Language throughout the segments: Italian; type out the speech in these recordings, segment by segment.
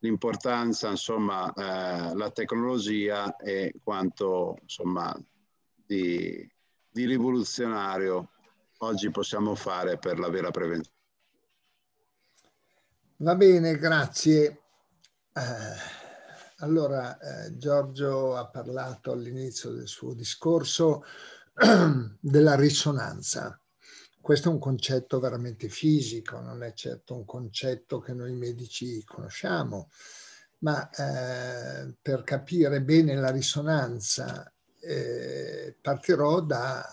l'importanza, insomma, eh, la tecnologia e quanto, insomma, di, di rivoluzionario oggi possiamo fare per la vera prevenzione. Va bene, grazie. Eh, allora, eh, Giorgio ha parlato all'inizio del suo discorso della risonanza. Questo è un concetto veramente fisico, non è certo un concetto che noi medici conosciamo, ma eh, per capire bene la risonanza eh, partirò da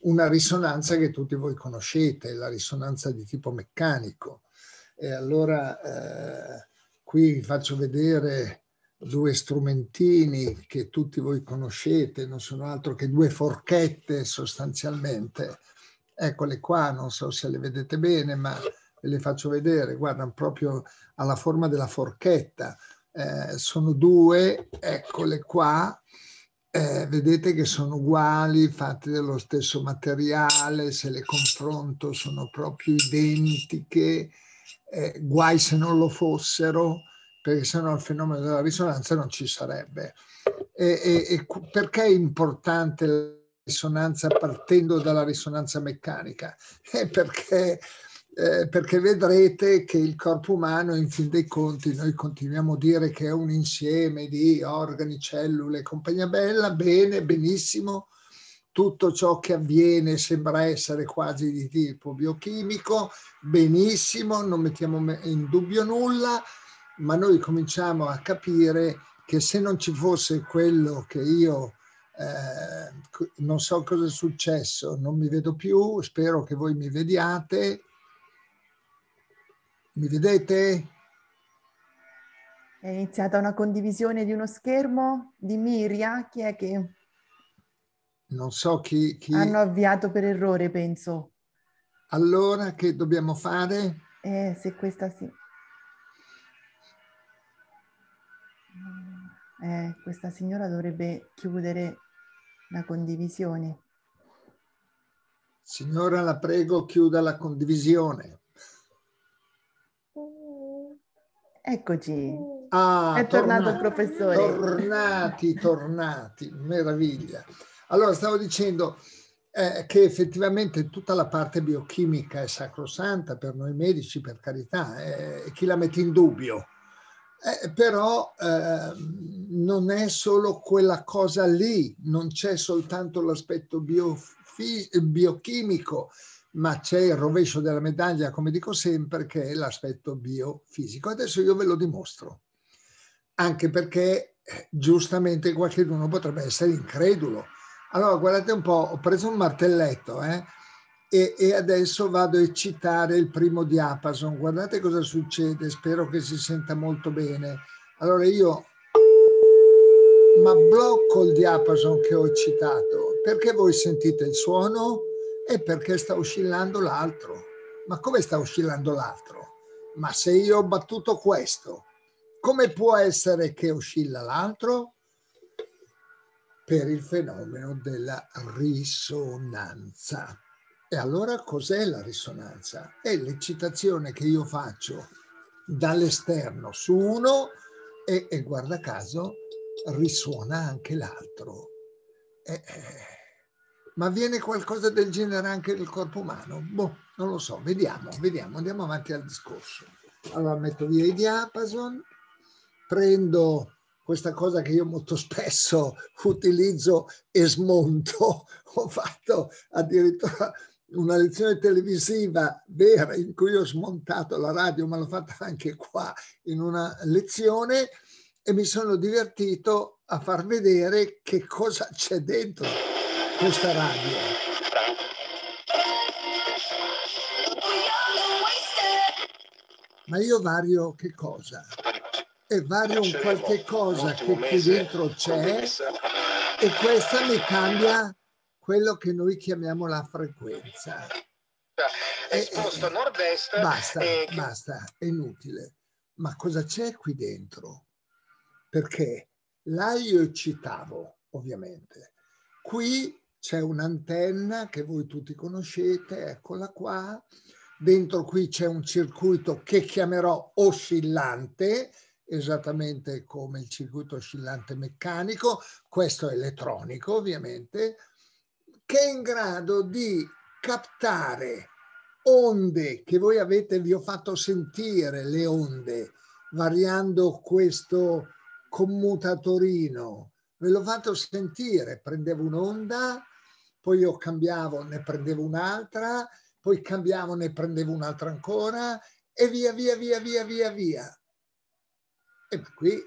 una risonanza che tutti voi conoscete, la risonanza di tipo meccanico. E allora eh, qui faccio vedere due strumentini che tutti voi conoscete, non sono altro che due forchette sostanzialmente, eccole qua, non so se le vedete bene, ma ve le faccio vedere, guardano proprio alla forma della forchetta. Eh, sono due, eccole qua, eh, vedete che sono uguali, fatte dello stesso materiale, se le confronto sono proprio identiche, eh, guai se non lo fossero, perché sennò il fenomeno della risonanza non ci sarebbe. E, e, e perché è importante risonanza partendo dalla risonanza meccanica, eh, perché, eh, perché, vedrete che il corpo umano, in fin dei conti, noi continuiamo a dire che è un insieme di organi, cellule, compagnia bella, bene, benissimo, tutto ciò che avviene sembra essere quasi di tipo biochimico, benissimo, non mettiamo in dubbio nulla, ma noi cominciamo a capire che se non ci fosse quello che io eh, non so cosa è successo, non mi vedo più, spero che voi mi vediate. Mi vedete? È iniziata una condivisione di uno schermo di Miria, chi è che... Non so chi, chi... Hanno avviato per errore, penso. Allora, che dobbiamo fare? Eh, se questa sì. Eh, questa signora dovrebbe chiudere la condivisione. Signora, la prego, chiuda la condivisione. Eccoci. Ah, È tornato il professore. Tornati, tornati, meraviglia. Allora, stavo dicendo eh, che effettivamente tutta la parte biochimica è sacrosanta per noi medici, per carità, eh, chi la mette in dubbio? Eh, però eh, non è solo quella cosa lì, non c'è soltanto l'aspetto biochimico, ma c'è il rovescio della medaglia, come dico sempre, che è l'aspetto biofisico. Adesso io ve lo dimostro, anche perché eh, giustamente qualcuno potrebbe essere incredulo. Allora, guardate un po', ho preso un martelletto, eh? E, e adesso vado a eccitare il primo diapason. Guardate cosa succede, spero che si senta molto bene. Allora io ma blocco il diapason che ho citato perché voi sentite il suono e perché sta oscillando l'altro. Ma come sta oscillando l'altro? Ma se io ho battuto questo, come può essere che oscilla l'altro? Per il fenomeno della risonanza. E allora cos'è la risonanza? È l'eccitazione che io faccio dall'esterno su uno e, e guarda caso risuona anche l'altro. Eh, eh. Ma avviene qualcosa del genere anche nel corpo umano? Boh, non lo so, vediamo, vediamo, andiamo avanti al discorso. Allora metto via i diapason, prendo questa cosa che io molto spesso utilizzo e smonto. Ho fatto addirittura una lezione televisiva vera in cui ho smontato la radio, ma l'ho fatta anche qua in una lezione e mi sono divertito a far vedere che cosa c'è dentro questa radio. Ma io vario che cosa? E vario un qualche cosa che qui dentro c'è e questa mi cambia quello che noi chiamiamo la frequenza. Cioè, eh, esposto eh, nord-est. Basta, e... basta, è inutile. Ma cosa c'è qui dentro? Perché là io citavo, ovviamente. Qui c'è un'antenna che voi tutti conoscete, eccola qua. Dentro qui c'è un circuito che chiamerò oscillante, esattamente come il circuito oscillante meccanico, questo è elettronico ovviamente, che è in grado di captare onde che voi avete, vi ho fatto sentire le onde variando questo commutatorino. Ve l'ho fatto sentire, prendevo un'onda, poi io cambiavo, ne prendevo un'altra, poi cambiavo, ne prendevo un'altra ancora e via, via, via, via, via, via. E qui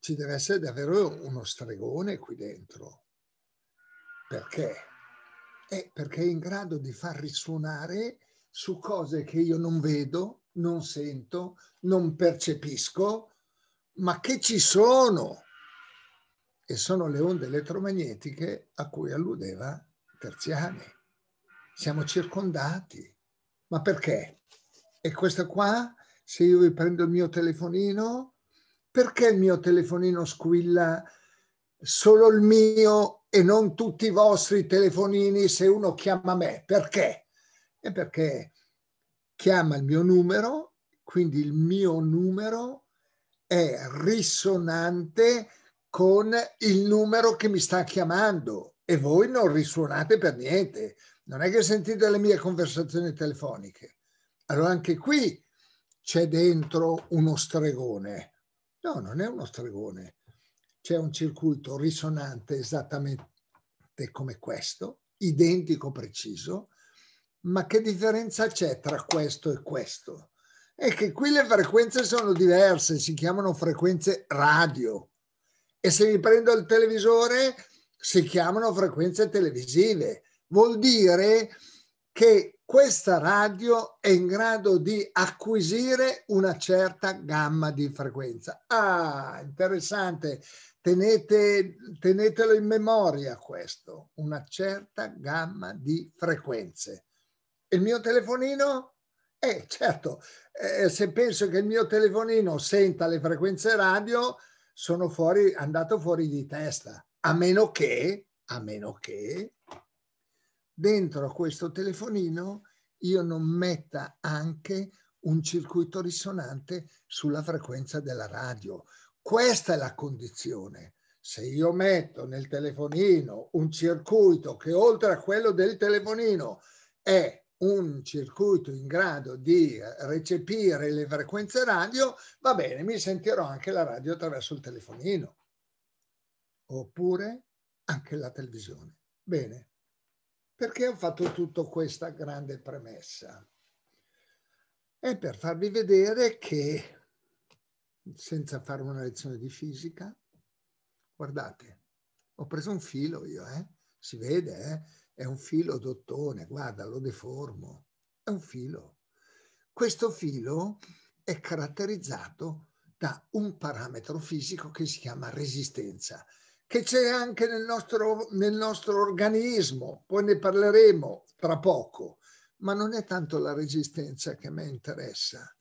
ci deve essere davvero uno stregone qui dentro. Perché? è perché è in grado di far risuonare su cose che io non vedo, non sento, non percepisco, ma che ci sono. E sono le onde elettromagnetiche a cui alludeva Terziani. Siamo circondati. Ma perché? E questo qua, se io vi prendo il mio telefonino, perché il mio telefonino squilla solo il mio e non tutti i vostri telefonini se uno chiama me. Perché? È perché chiama il mio numero, quindi il mio numero è risonante con il numero che mi sta chiamando e voi non risuonate per niente. Non è che sentite le mie conversazioni telefoniche. Allora anche qui c'è dentro uno stregone. No, non è uno stregone c'è un circuito risonante esattamente come questo, identico, preciso, ma che differenza c'è tra questo e questo? È che qui le frequenze sono diverse, si chiamano frequenze radio e se mi prendo il televisore si chiamano frequenze televisive. Vuol dire che questa radio è in grado di acquisire una certa gamma di frequenza. Ah, interessante, Tenete, tenetelo in memoria questo, una certa gamma di frequenze. Il mio telefonino? Eh, certo, eh, se penso che il mio telefonino senta le frequenze radio, sono fuori, andato fuori di testa, a meno che, a meno che dentro a questo telefonino io non metta anche un circuito risonante sulla frequenza della radio. Questa è la condizione. Se io metto nel telefonino un circuito che oltre a quello del telefonino è un circuito in grado di recepire le frequenze radio, va bene, mi sentirò anche la radio attraverso il telefonino oppure anche la televisione. Bene, perché ho fatto tutta questa grande premessa? È per farvi vedere che, senza fare una lezione di fisica, guardate, ho preso un filo io, eh? si vede, eh? è un filo d'ottone, guarda, lo deformo, è un filo. Questo filo è caratterizzato da un parametro fisico che si chiama resistenza che c'è anche nel nostro, nel nostro organismo, poi ne parleremo tra poco, ma non è tanto la resistenza che a me interessa,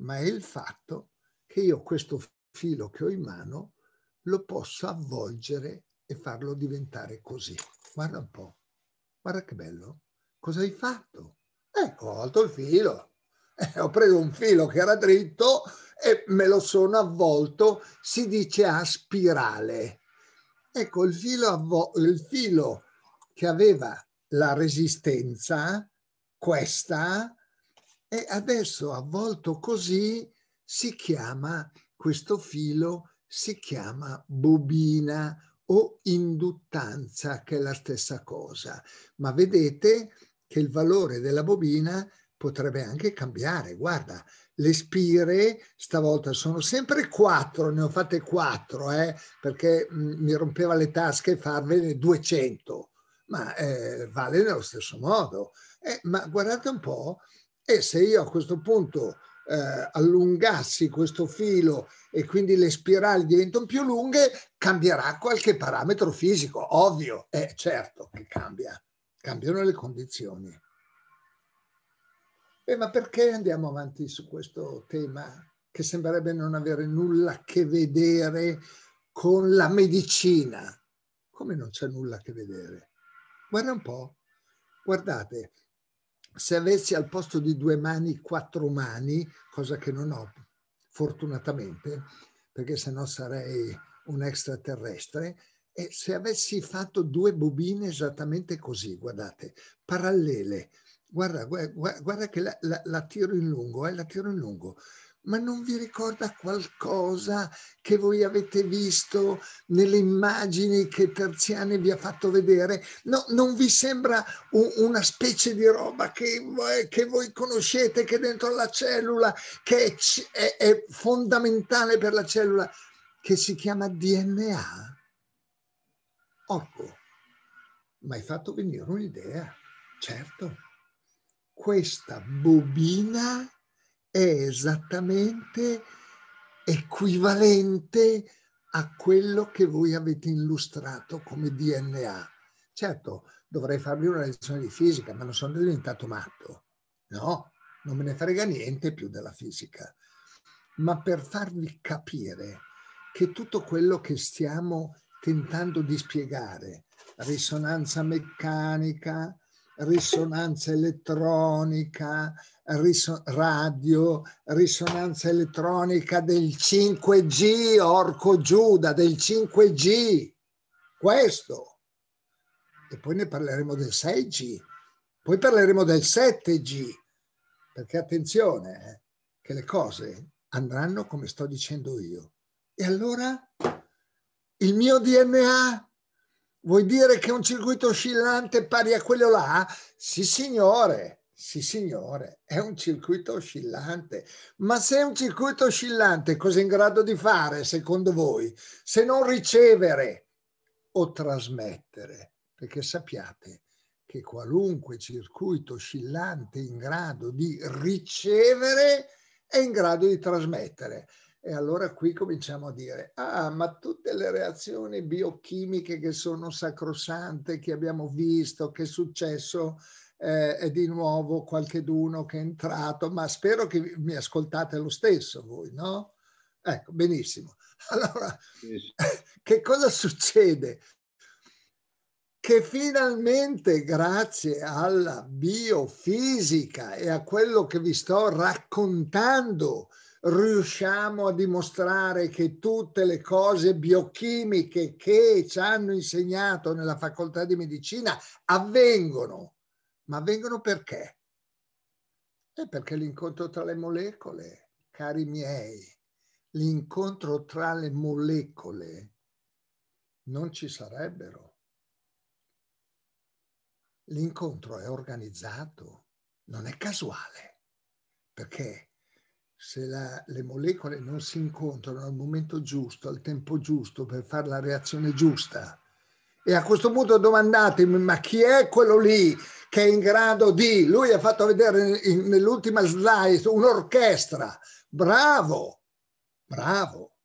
ma è il fatto che io questo filo che ho in mano lo posso avvolgere e farlo diventare così. Guarda un po', guarda che bello. Cosa hai fatto? Eh, ho alto il filo. Eh, ho preso un filo che era dritto e me lo sono avvolto, si dice a spirale. Ecco, il filo, il filo che aveva la resistenza, questa, e adesso avvolto così si chiama, questo filo si chiama bobina o induttanza, che è la stessa cosa. Ma vedete che il valore della bobina potrebbe anche cambiare. Guarda, le spire stavolta sono sempre quattro, ne ho fatte quattro, eh, perché mh, mm, mi rompeva le tasche farvene 200, ma eh, vale nello stesso modo. Eh, ma guardate un po', e eh, se io a questo punto eh, allungassi questo filo e quindi le spirali diventano più lunghe, cambierà qualche parametro fisico, ovvio, è eh, certo che cambia, cambiano le condizioni. Eh, ma perché andiamo avanti su questo tema che sembrerebbe non avere nulla a che vedere con la medicina? Come non c'è nulla a che vedere? Guarda un po', guardate, se avessi al posto di due mani quattro mani, cosa che non ho fortunatamente, perché sennò sarei un extraterrestre, e se avessi fatto due bobine esattamente così, guardate, parallele, guarda, guarda, guarda che la, la, la, tiro in lungo, eh, la tiro in lungo, ma non vi ricorda qualcosa che voi avete visto nelle immagini che Terziani vi ha fatto vedere? No, non vi sembra una specie di roba che, che voi conoscete, che è dentro la cellula, che è, è fondamentale per la cellula, che si chiama DNA? Ecco, mi hai fatto venire un'idea, certo questa bobina è esattamente equivalente a quello che voi avete illustrato come DNA. Certo, dovrei farvi una lezione di fisica, ma non sono diventato matto. No, non me ne frega niente più della fisica. Ma per farvi capire che tutto quello che stiamo tentando di spiegare, risonanza meccanica, risonanza elettronica, riso- radio, risonanza elettronica del 5G, orco Giuda, del 5G. Questo. E poi ne parleremo del 6G, poi parleremo del 7G, perché attenzione eh, che le cose andranno come sto dicendo io. E allora il mio DNA Vuoi dire che un circuito oscillante pari a quello là? Sì, signore, sì, signore, è un circuito oscillante. Ma se è un circuito oscillante, cosa è in grado di fare, secondo voi, se non ricevere o trasmettere? Perché sappiate che qualunque circuito oscillante in grado di ricevere è in grado di trasmettere. E allora qui cominciamo a dire, ah, ma tutte le reazioni biochimiche che sono sacrosante, che abbiamo visto, che è successo, eh, è di nuovo qualcheduno che è entrato, ma spero che mi ascoltate lo stesso voi, no? Ecco, benissimo. Allora, che cosa succede? che finalmente grazie alla biofisica e a quello che vi sto raccontando riusciamo a dimostrare che tutte le cose biochimiche che ci hanno insegnato nella facoltà di medicina avvengono. Ma avvengono perché? È perché l'incontro tra le molecole, cari miei, l'incontro tra le molecole non ci sarebbero. L'incontro è organizzato, non è casuale, perché se la, le molecole non si incontrano al momento giusto, al tempo giusto, per fare la reazione giusta. E a questo punto domandatemi, ma chi è quello lì che è in grado di... Lui ha fatto vedere in, nell'ultima slide un'orchestra. Bravo, bravo.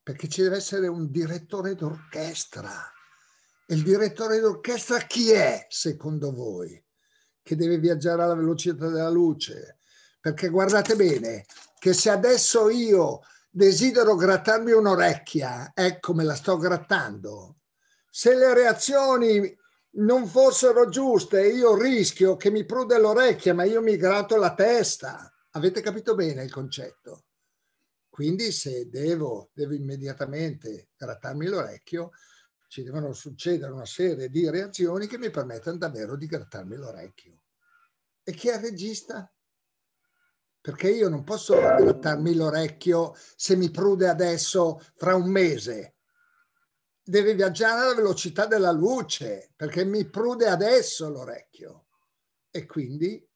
Perché ci deve essere un direttore d'orchestra. E il direttore d'orchestra chi è, secondo voi? Che deve viaggiare alla velocità della luce, perché guardate bene che se adesso io desidero grattarmi un'orecchia, ecco me la sto grattando. Se le reazioni non fossero giuste, io rischio che mi prude l'orecchia, ma io mi gratto la testa. Avete capito bene il concetto? Quindi se devo, devo immediatamente grattarmi l'orecchio, ci devono succedere una serie di reazioni che mi permettano davvero di grattarmi l'orecchio. E chi è il regista? perché io non posso grattarmi l'orecchio se mi prude adesso fra un mese. Deve viaggiare alla velocità della luce, perché mi prude adesso l'orecchio. E quindi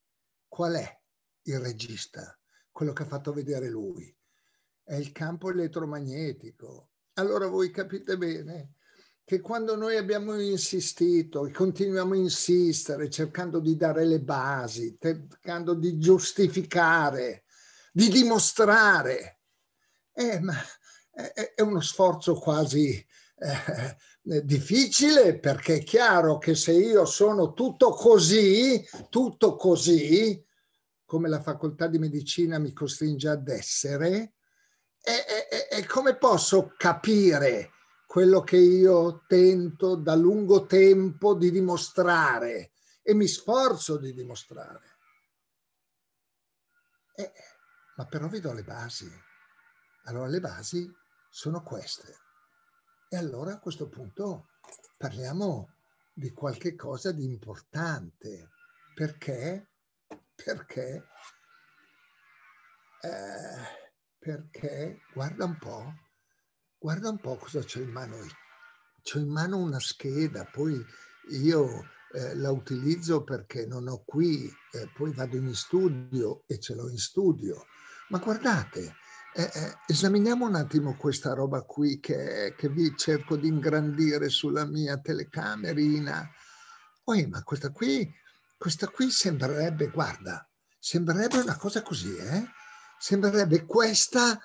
qual è il regista? Quello che ha fatto vedere lui. È il campo elettromagnetico. Allora voi capite bene che quando noi abbiamo insistito e continuiamo a insistere cercando di dare le basi, cercando di giustificare, di dimostrare, eh, è, uno sforzo quasi eh, difficile perché è chiaro che se io sono tutto così, tutto così, come la facoltà di medicina mi costringe ad essere, e, e, e come posso capire? quello che io tento da lungo tempo di dimostrare e mi sforzo di dimostrare. Eh, ma però vedo le basi. Allora le basi sono queste. E allora a questo punto parliamo di qualche cosa di importante. Perché? Perché? Eh, perché, guarda un po', guarda un po' cosa ho in mano io. Ho in mano una scheda, poi io eh, la utilizzo perché non ho qui, eh, poi vado in studio e ce l'ho in studio. Ma guardate, eh, eh esaminiamo un attimo questa roba qui che, che, vi cerco di ingrandire sulla mia telecamerina. Poi, ma questa qui, questa qui sembrerebbe, guarda, sembrerebbe una cosa così, eh? Sembrerebbe questa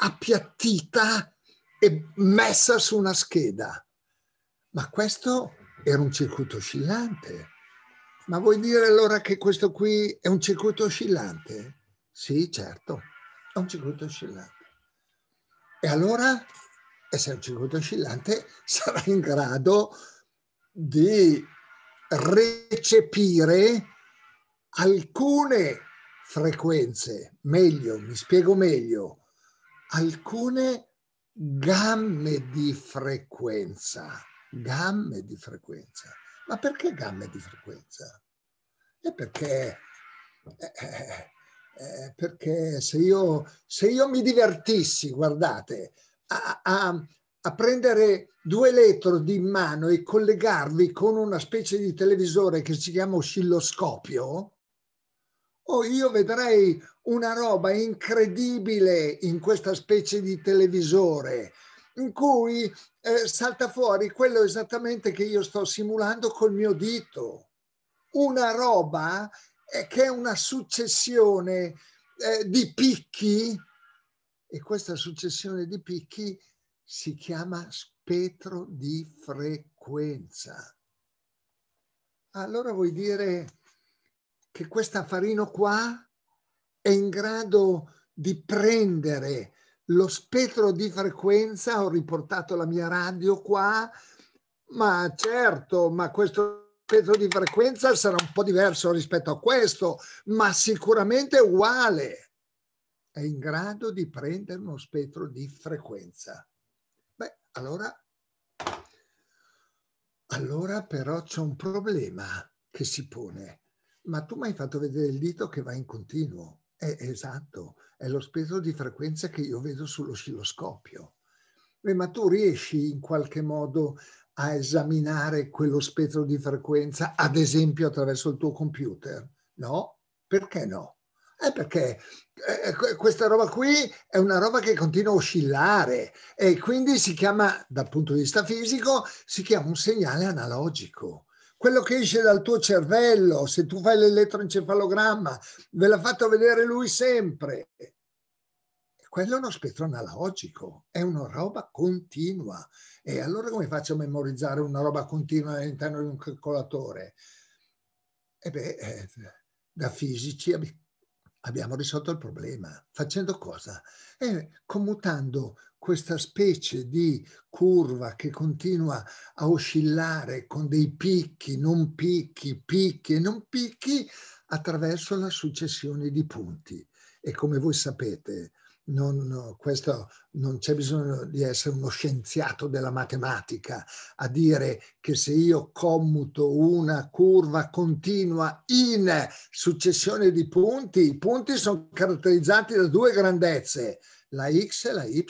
appiattita e messa su una scheda. Ma questo era un circuito oscillante. Ma vuoi dire allora che questo qui è un circuito oscillante? Sì, certo, è un circuito oscillante. E allora, essere un circuito oscillante, sarà in grado di recepire alcune frequenze, meglio, mi spiego meglio, alcune frequenze gamme di frequenza, gamme di frequenza. Ma perché gamme di frequenza? È perché, è, eh, è eh, eh, perché se, io, se io mi divertissi, guardate, a, a, a prendere due elettrodi in mano e collegarli con una specie di televisore che si chiama oscilloscopio, Oh, io vedrei una roba incredibile in questa specie di televisore in cui eh, salta fuori quello esattamente che io sto simulando col mio dito. Una roba eh, che è una successione eh, di picchi e questa successione di picchi si chiama spettro di frequenza. Allora vuoi dire che questa Farino qua è in grado di prendere lo spettro di frequenza, ho riportato la mia radio qua, ma certo, ma questo spettro di frequenza sarà un po' diverso rispetto a questo, ma sicuramente uguale. È in grado di prendere uno spettro di frequenza. Beh, allora, allora però c'è un problema che si pone ma tu mi hai fatto vedere il dito che va in continuo. È esatto, è lo spettro di frequenza che io vedo sull'oscilloscopio. Eh, ma tu riesci in qualche modo a esaminare quello spettro di frequenza, ad esempio attraverso il tuo computer? No? Perché no? Eh, perché eh, questa roba qui è una roba che continua a oscillare e quindi si chiama, dal punto di vista fisico, si chiama un segnale analogico quello che esce dal tuo cervello, se tu fai l'elettroencefalogramma, ve l'ha fatto vedere lui sempre. Quello è uno spettro analogico, è una roba continua. E allora come faccio a memorizzare una roba continua all'interno di un calcolatore? E eh beh, eh, da fisici abbiamo risolto il problema. Facendo cosa? Eh, commutando questa specie di curva che continua a oscillare con dei picchi, non picchi, picchi e non picchi attraverso la successione di punti. E come voi sapete, non, questo, non c'è bisogno di essere uno scienziato della matematica a dire che se io commuto una curva continua in successione di punti, i punti sono caratterizzati da due grandezze, la X e la Y.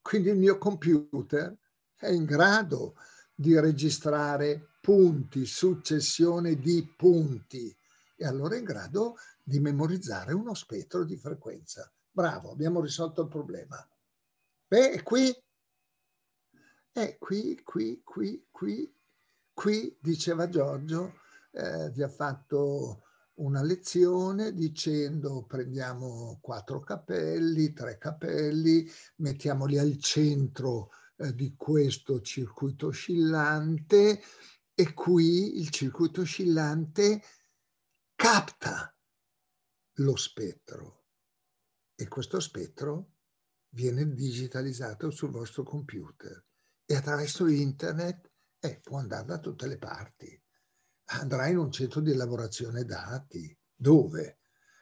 Quindi il mio computer è in grado di registrare punti, successione di punti e allora è in grado di memorizzare uno spettro di frequenza. Bravo, abbiamo risolto il problema. Beh, e qui? E qui, qui, qui, qui, qui, diceva Giorgio, eh, vi ha fatto una lezione dicendo prendiamo quattro capelli, tre capelli, mettiamoli al centro eh, di questo circuito oscillante e qui il circuito oscillante capta lo spettro e questo spettro viene digitalizzato sul vostro computer e attraverso internet eh, può andare da tutte le parti andrà in un centro di elaborazione dati. Dove?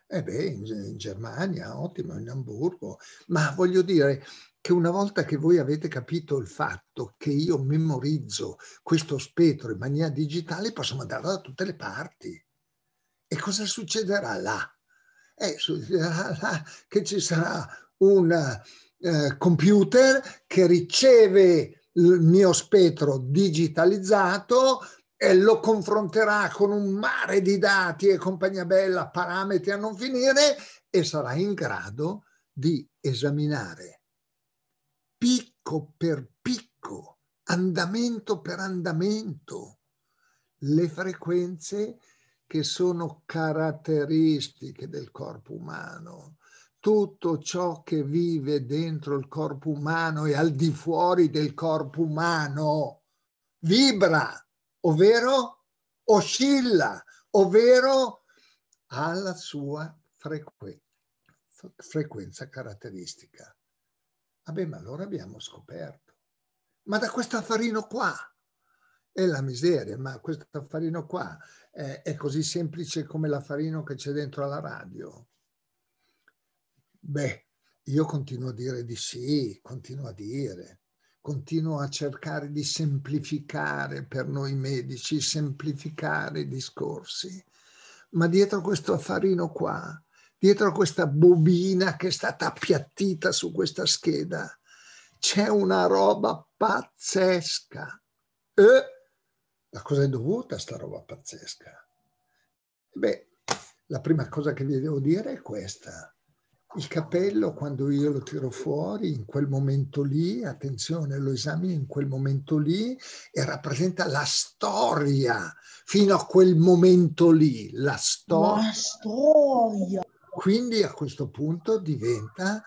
Eh beh, in, in Germania, ottimo, in Hamburgo. Ma voglio dire che una volta che voi avete capito il fatto che io memorizzo questo spettro in maniera digitale, posso mandarlo da tutte le parti. E cosa succederà là? Eh, succederà là che ci sarà un eh, computer che riceve il mio spettro digitalizzato, e lo confronterà con un mare di dati e compagnia bella, parametri a non finire e sarà in grado di esaminare picco per picco, andamento per andamento, le frequenze che sono caratteristiche del corpo umano, tutto ciò che vive dentro il corpo umano e al di fuori del corpo umano vibra ovvero oscilla, ovvero ha la sua frequ frequenza caratteristica. Vabbè, ma allora abbiamo scoperto. Ma da questo affarino qua è la miseria, ma questo affarino qua è, è così semplice come l'affarino che c'è dentro alla radio. Beh, io continuo a dire di sì, continuo a dire continuo a cercare di semplificare per noi medici, semplificare i discorsi, ma dietro questo affarino qua, dietro questa bobina che è stata appiattita su questa scheda, c'è una roba pazzesca. E la cosa è dovuta sta roba pazzesca? Beh, la prima cosa che vi devo dire è questa il capello quando io lo tiro fuori in quel momento lì, attenzione, lo esamino in quel momento lì e rappresenta la storia fino a quel momento lì, la storia. La storia. Quindi a questo punto diventa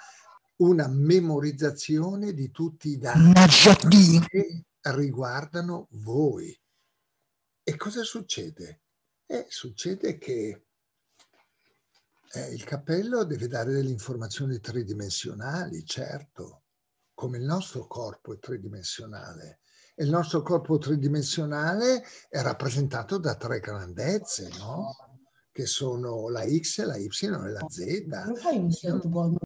una memorizzazione di tutti i dati che riguardano voi. E cosa succede? Eh, succede che eh, il cappello deve dare delle informazioni tridimensionali, certo, come il nostro corpo è tridimensionale. E il nostro corpo tridimensionale è rappresentato da tre grandezze, no? Che sono la X, la Y e la Z. in certo modo.